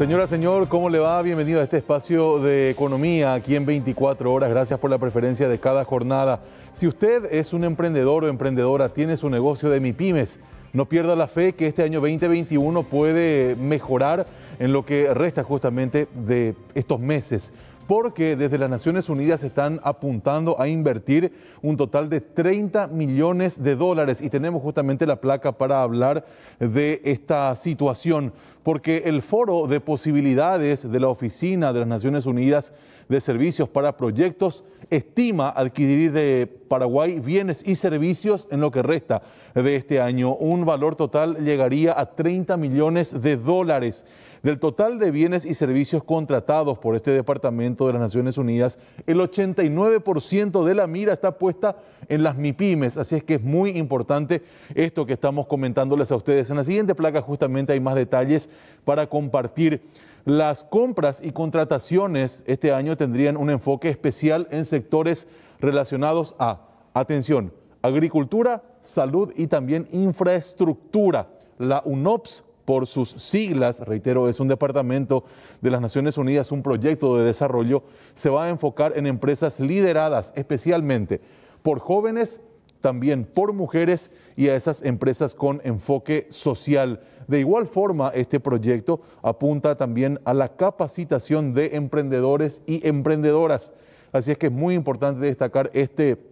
Señora, señor, ¿cómo le va? Bienvenido a este espacio de economía aquí en 24 horas. Gracias por la preferencia de cada jornada. Si usted es un emprendedor o emprendedora, tiene su negocio de Mipymes, no pierda la fe que este año 2021 puede mejorar en lo que resta justamente de estos meses porque desde las Naciones Unidas se están apuntando a invertir un total de 30 millones de dólares y tenemos justamente la placa para hablar de esta situación porque el foro de posibilidades de la Oficina de las Naciones Unidas de Servicios para Proyectos estima adquirir de Paraguay bienes y servicios en lo que resta de este año. Un valor total llegaría a 30 millones de dólares. Del total de bienes y servicios contratados por este Departamento de las Naciones Unidas, el 89% de la mira está puesta en las MIPIMES, así es que es muy importante esto que estamos comentándoles a ustedes. En la siguiente placa justamente hay más detalles para compartir las compras y contrataciones. Este año tendrían un enfoque especial en sectores relacionados a, atención, agricultura, salud y también infraestructura. La UNOPS, por sus siglas, reitero, es un departamento de las Naciones Unidas, un proyecto de desarrollo, se va a enfocar en empresas lideradas especialmente por jóvenes también por mujeres y a esas empresas con enfoque social. De igual forma, este proyecto apunta también a la capacitación de emprendedores y emprendedoras. Así es que es muy importante destacar este proyecto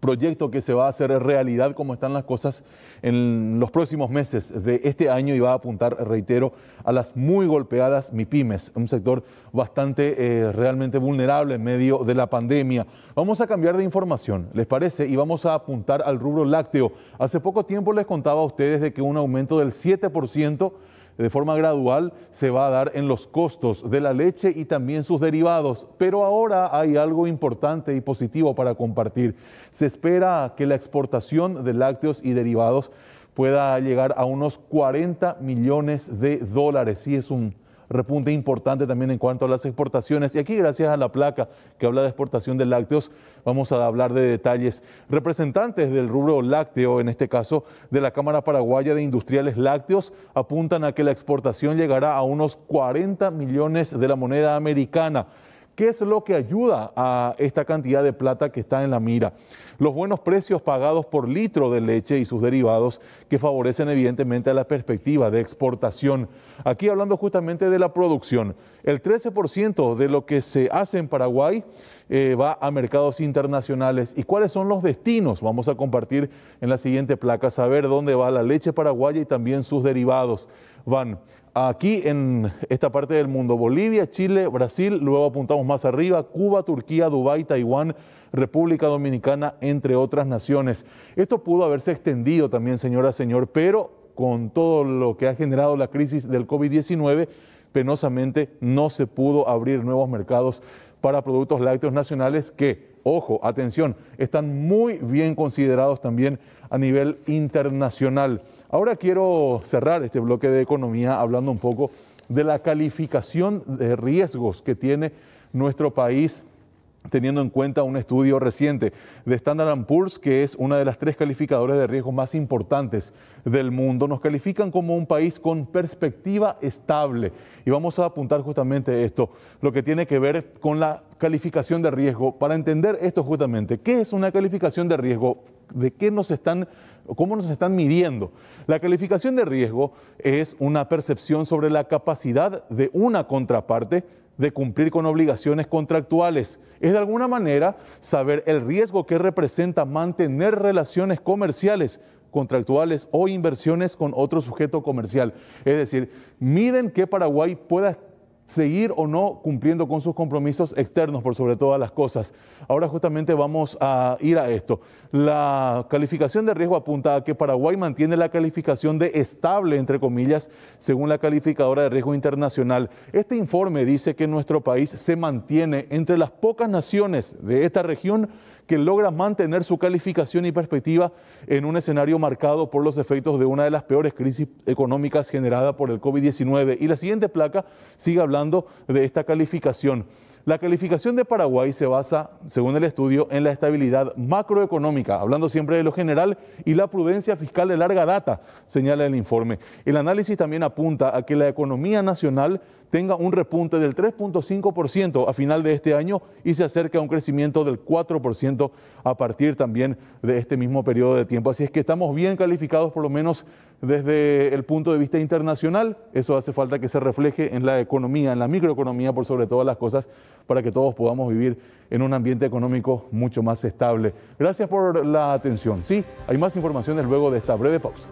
proyecto que se va a hacer realidad como están las cosas en los próximos meses de este año y va a apuntar, reitero, a las muy golpeadas MIPIMES, un sector bastante eh, realmente vulnerable en medio de la pandemia. Vamos a cambiar de información, ¿les parece? Y vamos a apuntar al rubro lácteo. Hace poco tiempo les contaba a ustedes de que un aumento del 7% de forma gradual se va a dar en los costos de la leche y también sus derivados. Pero ahora hay algo importante y positivo para compartir. Se espera que la exportación de lácteos y derivados pueda llegar a unos 40 millones de dólares. es un repunte importante también en cuanto a las exportaciones. Y aquí, gracias a la placa que habla de exportación de lácteos, vamos a hablar de detalles. Representantes del rubro lácteo, en este caso de la Cámara Paraguaya de Industriales Lácteos, apuntan a que la exportación llegará a unos 40 millones de la moneda americana. ¿Qué es lo que ayuda a esta cantidad de plata que está en la mira? Los buenos precios pagados por litro de leche y sus derivados que favorecen evidentemente a la perspectiva de exportación. Aquí hablando justamente de la producción, el 13% de lo que se hace en Paraguay eh, va a mercados internacionales. ¿Y cuáles son los destinos? Vamos a compartir en la siguiente placa, saber dónde va la leche paraguaya y también sus derivados. Van aquí en esta parte del mundo, Bolivia, Chile, Brasil, luego apuntamos más arriba, Cuba, Turquía, Dubái, Taiwán, República Dominicana, entre otras naciones. Esto pudo haberse extendido también, señora, señor, pero con todo lo que ha generado la crisis del COVID-19, penosamente no se pudo abrir nuevos mercados para productos lácteos nacionales que, ojo, atención, están muy bien considerados también a nivel internacional. Ahora quiero cerrar este bloque de economía hablando un poco de la calificación de riesgos que tiene nuestro país teniendo en cuenta un estudio reciente de Standard Poor's, que es una de las tres calificadoras de riesgos más importantes del mundo. Nos califican como un país con perspectiva estable. Y vamos a apuntar justamente esto, lo que tiene que ver con la calificación de riesgo. Para entender esto justamente, ¿qué es una calificación de riesgo? de qué nos están, cómo nos están midiendo. La calificación de riesgo es una percepción sobre la capacidad de una contraparte de cumplir con obligaciones contractuales. Es de alguna manera saber el riesgo que representa mantener relaciones comerciales contractuales o inversiones con otro sujeto comercial. Es decir, miden que Paraguay pueda seguir o no cumpliendo con sus compromisos externos por sobre todas las cosas. Ahora justamente vamos a ir a esto. La calificación de riesgo apunta a que Paraguay mantiene la calificación de estable, entre comillas, según la calificadora de riesgo internacional. Este informe dice que nuestro país se mantiene entre las pocas naciones de esta región que logra mantener su calificación y perspectiva en un escenario marcado por los efectos de una de las peores crisis económicas generada por el COVID-19. Y la siguiente placa sigue hablando de esta calificación. La calificación de Paraguay se basa, según el estudio, en la estabilidad macroeconómica, hablando siempre de lo general, y la prudencia fiscal de larga data, señala el informe. El análisis también apunta a que la economía nacional tenga un repunte del 3.5% a final de este año y se acerca a un crecimiento del 4% a partir también de este mismo periodo de tiempo. Así es que estamos bien calificados por lo menos desde el punto de vista internacional. Eso hace falta que se refleje en la economía, en la microeconomía por sobre todas las cosas, para que todos podamos vivir en un ambiente económico mucho más estable. Gracias por la atención. Sí, hay más informaciones luego de esta breve pausa.